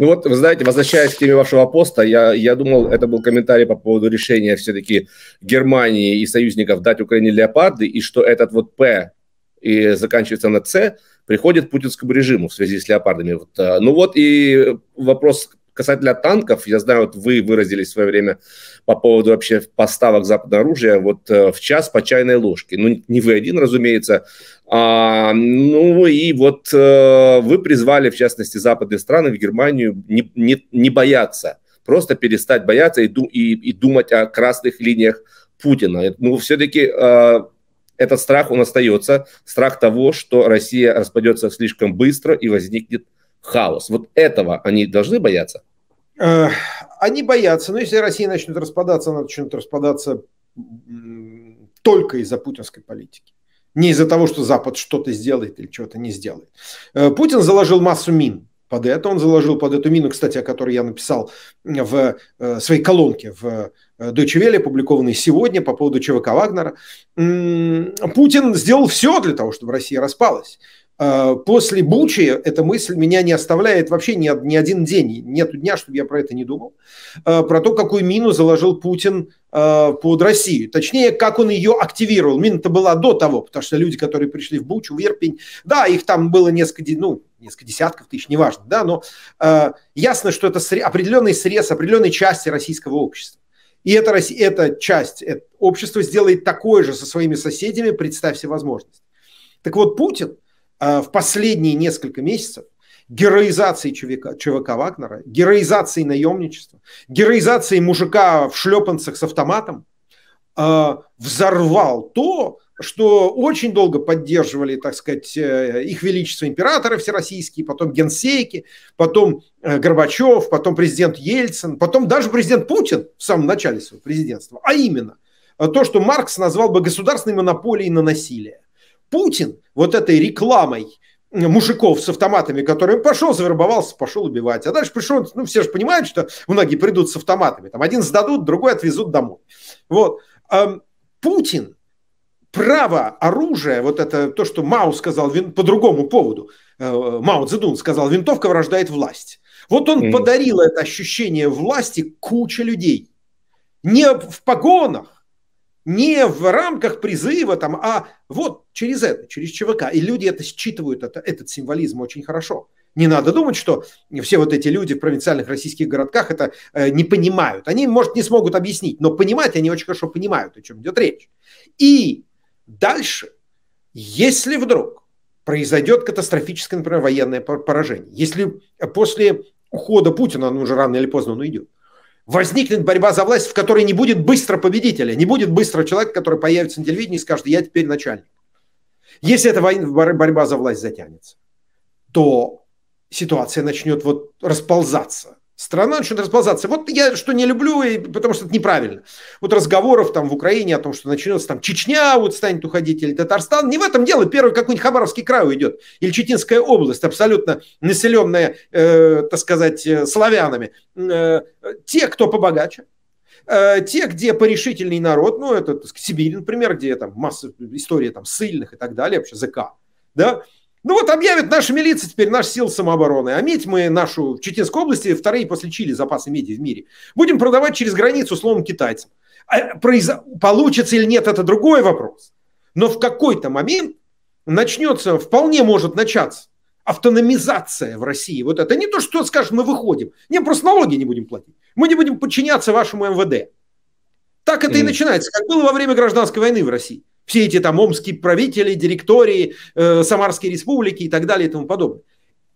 Ну вот, вы знаете, возвращаясь к теме вашего поста, я, я думал, это был комментарий по поводу решения все-таки Германии и союзников дать Украине леопарды, и что этот вот «П» и заканчивается на «Ц», приходит путинскому режиму в связи с леопардами. Вот, э, ну вот и вопрос касательно танков, я знаю, вот вы выразились в свое время по поводу вообще поставок западного оружия вот э, в час по чайной ложке. Ну, не вы один, разумеется. А, ну и вот э, вы призвали, в частности, западные страны в Германию не, не, не бояться, просто перестать бояться и, и, и думать о красных линиях Путина. Ну, все-таки э, этот страх, он остается. Страх того, что Россия распадется слишком быстро и возникнет хаос. Вот этого они должны бояться? Э, они боятся, но если Россия начнет распадаться, она начнет распадаться только из-за путинской политики. Не из-за того, что Запад что-то сделает или чего-то не сделает. Э, Путин заложил массу мин под это. Он заложил под эту мину, кстати, о которой я написал в э, своей колонке в Deutsche Welle, опубликованный сегодня по поводу ЧВК Вагнера. Путин сделал все для того, чтобы Россия распалась. А, после Бучи эта мысль меня не оставляет вообще ни, ни один день. Нет дня, чтобы я про это не думал. А, про то, какую мину заложил Путин а, под Россию. Точнее, как он ее активировал. Мина-то была до того, потому что люди, которые пришли в Бучу, в Ерпень, да, их там было несколько, ну, несколько десятков тысяч, неважно, да, но э, ясно, что это сре- определенный срез определенной части российского общества. И эта, эта часть это общества сделает такое же со своими соседями, представьте возможность. Так вот, Путин э, в последние несколько месяцев героизации ЧВК, ЧВК Вагнера, героизации наемничества, героизации мужика в шлепанцах с автоматом, э, взорвал то, что очень долго поддерживали, так сказать, э, их величество императоры всероссийские, потом генсейки, потом э, Горбачев, потом президент Ельцин, потом даже президент Путин в самом начале своего президентства, а именно э, то, что Маркс назвал бы государственной монополией на насилие. Путин вот этой рекламой мужиков с автоматами, которые пошел, завербовался, пошел убивать. А дальше пришел, ну все же понимают, что многие придут с автоматами. Там один сдадут, другой отвезут домой. Вот. Эм, Путин право оружие вот это то, что Мао сказал по другому поводу, э, Мао Цзэдун сказал, винтовка врождает власть. Вот он mm. подарил это ощущение власти куче людей. Не в погонах, не в рамках призыва, там, а вот через это, через ЧВК. И люди это считывают, это, этот символизм очень хорошо. Не надо думать, что все вот эти люди в провинциальных российских городках это э, не понимают. Они, может, не смогут объяснить, но понимать они очень хорошо понимают, о чем идет речь. И Дальше, если вдруг произойдет катастрофическое, например, военное поражение, если после ухода Путина, он уже рано или поздно он уйдет, возникнет борьба за власть, в которой не будет быстро победителя, не будет быстро человека, который появится на телевидении и скажет, я теперь начальник. Если эта война, борьба за власть затянется, то ситуация начнет вот расползаться Страна начнет расползаться. Вот я что не люблю, и, потому что это неправильно. Вот разговоров там в Украине о том, что начнется там Чечня вот станет уходить, или Татарстан. Не в этом дело. Первый какой-нибудь Хабаровский край уйдет. Или Читинская область, абсолютно населенная, э, так сказать, э, славянами. Э, те, кто побогаче, э, те, где порешительный народ, ну, это так Сибирь, например, где там масса история там ссыльных и так далее, вообще ЗК, да, ну вот объявят наша милиция теперь, наш силы самообороны. А медь мы нашу в Читинской области, вторые после Чили запасы меди в мире. Будем продавать через границу словом китайцам. А произ... Получится или нет, это другой вопрос. Но в какой-то момент начнется, вполне может начаться автономизация в России. Вот это не то, что скажешь, мы выходим. Не, просто налоги не будем платить. Мы не будем подчиняться вашему МВД. Так это mm. и начинается, как было во время гражданской войны в России все эти там омские правители, директории э, Самарской республики и так далее и тому подобное.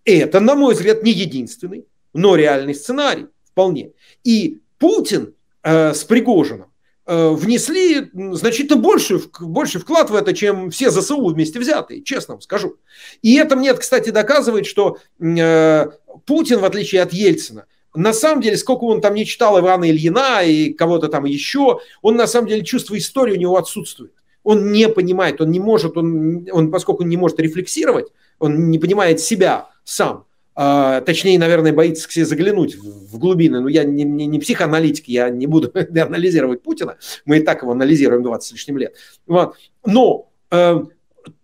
Это, на мой взгляд, не единственный, но реальный сценарий вполне. И Путин э, с Пригожином э, внесли значительно больше, больше вклад в это, чем все ЗСУ вместе взятые, честно вам скажу. И это мне, кстати, доказывает, что э, Путин, в отличие от Ельцина, на самом деле, сколько он там не читал Ивана Ильина и кого-то там еще, он на самом деле чувство истории у него отсутствует он не понимает, он не может, он, он поскольку не может рефлексировать, он не понимает себя сам, а, точнее, наверное, боится к себе заглянуть в, в глубины. Но я не, не, не психоаналитик, я не буду анализировать Путина, мы и так его анализируем 20 с лишним лет. Вот. Но э,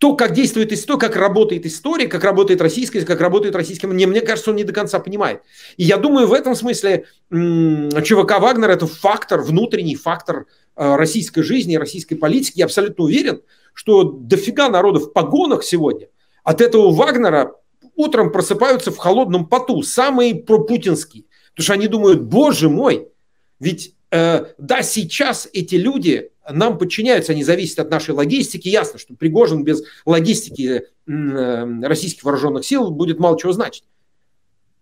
то, как действует история, как работает история, как работает российская, как работает российский, мне, мне кажется, он не до конца понимает. И я думаю, в этом смысле м- ЧВК Вагнер – это фактор, внутренний фактор э, российской жизни, российской политики. Я абсолютно уверен, что дофига народов в погонах сегодня от этого Вагнера утром просыпаются в холодном поту, самые пропутинские. Потому что они думают, боже мой, ведь э, да, сейчас эти люди нам подчиняются, они зависят от нашей логистики. Ясно, что Пригожин без логистики э, российских вооруженных сил будет мало чего значить.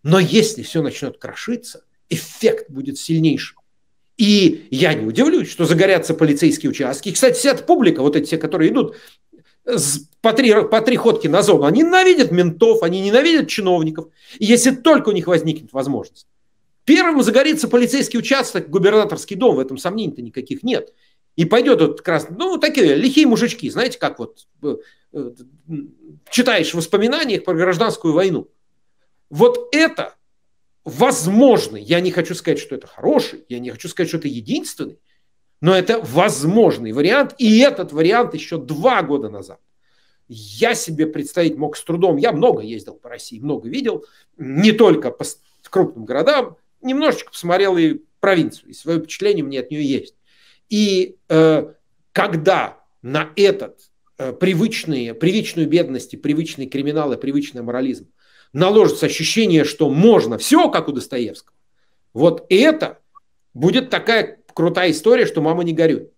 Но если все начнет крошиться, эффект будет сильнейшим. И я не удивлюсь, что загорятся полицейские участки. кстати, вся эта публика, вот эти все, которые идут по три, по три ходки на зону, они ненавидят ментов, они ненавидят чиновников. И если только у них возникнет возможность. Первым загорится полицейский участок, губернаторский дом, в этом сомнений-то никаких нет. И пойдет вот как раз, ну, такие лихие мужички, знаете, как вот э, э, читаешь в воспоминаниях про гражданскую войну. Вот это возможно. Я не хочу сказать, что это хороший, я не хочу сказать, что это единственный, но это возможный вариант. И этот вариант еще два года назад я себе представить мог с трудом. Я много ездил по России, много видел, не только по крупным городам, немножечко посмотрел и провинцию, и свое впечатление мне от нее есть. И э, когда на этот э, привычные, привычную бедность, привычный криминал и привычный морализм наложится ощущение, что можно все, как у Достоевского, вот это будет такая крутая история, что мама не горюй.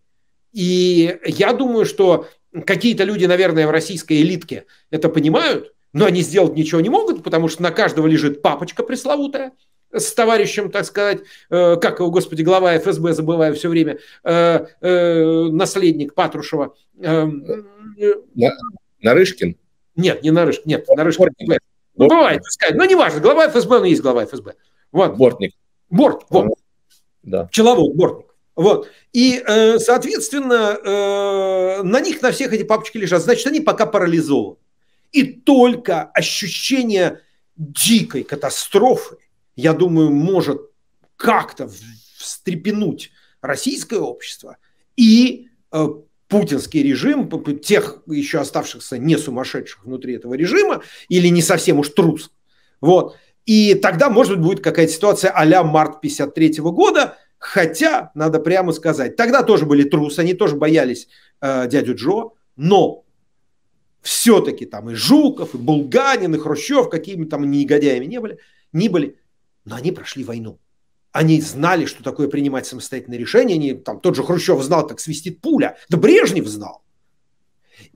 И я думаю, что какие-то люди, наверное, в российской элитке это понимают, но они сделать ничего не могут, потому что на каждого лежит папочка пресловутая – с товарищем, так сказать, э, как его, господи, глава ФСБ, забываю все время, э, э, наследник Патрушева. Эм, э, э, Нарышкин? Нет, не Нарышкин, нет, Нарышкин. Бортник. Ну, бывает, сказать, но неважно, глава ФСБ, но есть глава ФСБ. Вот. Бортник. Борт, вот. Да. Пчеловод, бортник. Вот. И, э, соответственно, э, на них, на всех эти папочки лежат. Значит, они пока парализованы. И только ощущение дикой катастрофы – я думаю, может как-то встрепенуть российское общество и э, путинский режим, тех еще оставшихся не сумасшедших внутри этого режима, или не совсем уж трус. Вот. И тогда, может быть, будет какая-то ситуация а-ля март 53 года, хотя, надо прямо сказать, тогда тоже были трусы, они тоже боялись э, дядю Джо, но все-таки там и Жуков, и Булганин, и Хрущев, какими там негодяями не были, не были, но они прошли войну. Они знали, что такое принимать самостоятельные решения. Они, там, тот же Хрущев знал, как свистит пуля. Да Брежнев знал.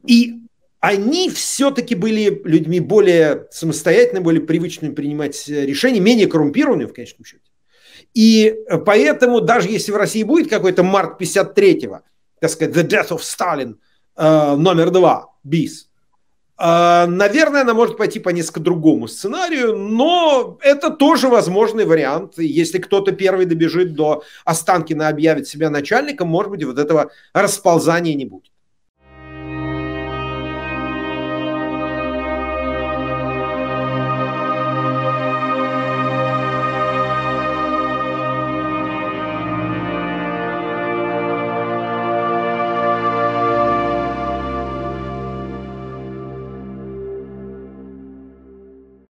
И они все-таки были людьми более самостоятельными, более привычными принимать э, решения, менее коррумпированными в конечном счете. И э, поэтому даже если в России будет какой-то март 53-го, так сказать, The Death of Stalin э, номер два, БИС – а, наверное, она может пойти по несколько другому сценарию, но это тоже возможный вариант. Если кто-то первый добежит до Останкина, объявит себя начальником, может быть, вот этого расползания не будет.